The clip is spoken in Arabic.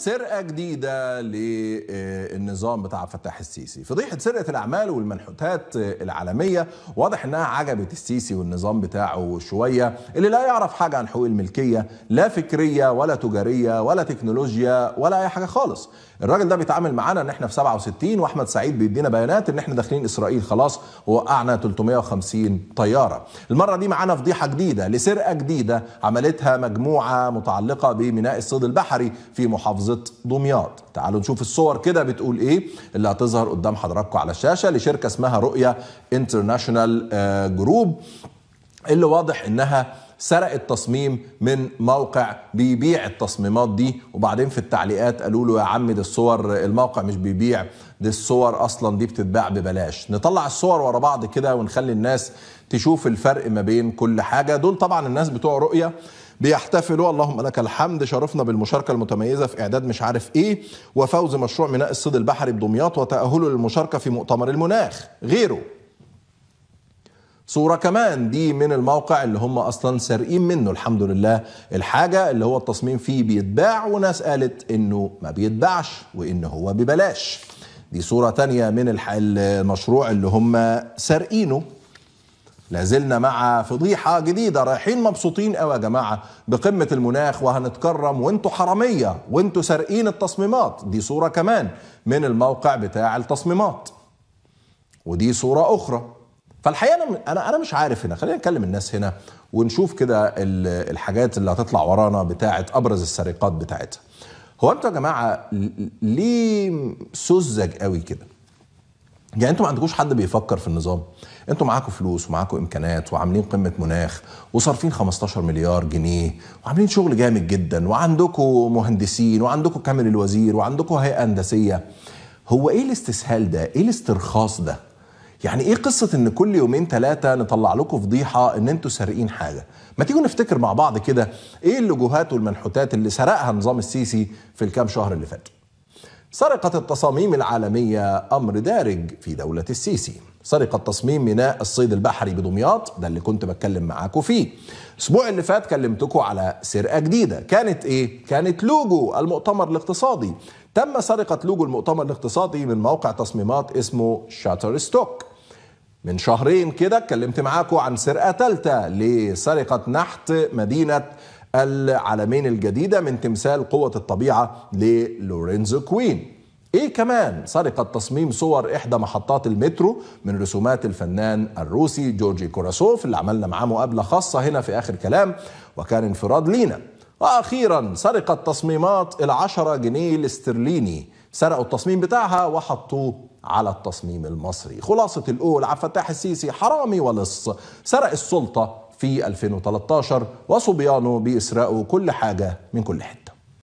سرقه جديده للنظام بتاع فتح السيسي فضيحه سرقه الاعمال والمنحوتات العالميه واضح انها عجبت السيسي والنظام بتاعه شويه اللي لا يعرف حاجه عن حقوق الملكيه لا فكريه ولا تجاريه ولا تكنولوجيا ولا اي حاجه خالص الراجل ده بيتعامل معانا ان احنا في 67 واحمد سعيد بيدينا بيانات ان احنا داخلين اسرائيل خلاص ووقعنا 350 طياره المره دي معانا فضيحه جديده لسرقه جديده عملتها مجموعه متعلقه بميناء الصيد البحري في محافظه محافظة دمياط تعالوا نشوف الصور كده بتقول ايه اللي هتظهر قدام حضراتكم على الشاشة لشركة اسمها رؤية انترناشونال آه، جروب اللي واضح انها سرقت تصميم من موقع بيبيع التصميمات دي وبعدين في التعليقات قالوا له يا عم ده الصور الموقع مش بيبيع دي الصور اصلا دي بتتباع ببلاش نطلع الصور ورا بعض كده ونخلي الناس تشوف الفرق ما بين كل حاجه دول طبعا الناس بتوع رؤيه بيحتفلوا اللهم لك الحمد شرفنا بالمشاركه المتميزه في اعداد مش عارف ايه وفوز مشروع ميناء الصيد البحري بدمياط وتاهله للمشاركه في مؤتمر المناخ غيره صوره كمان دي من الموقع اللي هم اصلا سارقين منه الحمد لله الحاجه اللي هو التصميم فيه بيتباع وناس قالت انه ما بيتباعش وان هو ببلاش دي صوره تانية من المشروع اللي هم سارقينه لازلنا مع فضيحة جديدة رايحين مبسوطين قوي يا جماعة بقمة المناخ وهنتكرم وانتوا حرامية وانتوا سارقين التصميمات دي صورة كمان من الموقع بتاع التصميمات ودي صورة أخرى فالحقيقة أنا أنا مش عارف هنا خلينا نكلم الناس هنا ونشوف كده الحاجات اللي هتطلع ورانا بتاعة أبرز السرقات بتاعتها هو أنتوا يا جماعة ليه سذج قوي كده يعني انتوا ما عندكوش حد بيفكر في النظام انتوا معاكم فلوس ومعاكم امكانات وعاملين قمه مناخ وصارفين 15 مليار جنيه وعاملين شغل جامد جدا وعندكم مهندسين وعندكم كامل الوزير وعندكم هيئه هندسيه هو ايه الاستسهال ده ايه الاسترخاص ده يعني ايه قصه ان كل يومين ثلاثه نطلع لكم فضيحه ان انتوا سارقين حاجه ما تيجوا نفتكر مع بعض كده ايه اللجوهات والمنحوتات اللي سرقها نظام السيسي في الكام شهر اللي فاتوا سرقة التصاميم العالمية أمر دارج في دولة السيسي سرقة تصميم ميناء الصيد البحري بدمياط ده اللي كنت بتكلم معاكم فيه الأسبوع اللي فات كلمتكم على سرقة جديدة كانت إيه؟ كانت لوجو المؤتمر الاقتصادي تم سرقة لوجو المؤتمر الاقتصادي من موقع تصميمات اسمه شاتر ستوك من شهرين كده اتكلمت معاكم عن سرقة تالتة لسرقة نحت مدينة العالمين الجديدة من تمثال قوة الطبيعة للورينزو كوين ايه كمان سرقة تصميم صور احدى محطات المترو من رسومات الفنان الروسي جورجي كوراسوف اللي عملنا معاه مقابلة خاصة هنا في اخر كلام وكان انفراد لينا واخيرا سرقة تصميمات العشرة جنيه الاسترليني سرقوا التصميم بتاعها وحطوه على التصميم المصري خلاصة الأول عبد الفتاح السيسي حرامي ولص سرق السلطة في 2013 وصبيانه بيسرقوا كل حاجة من كل حتة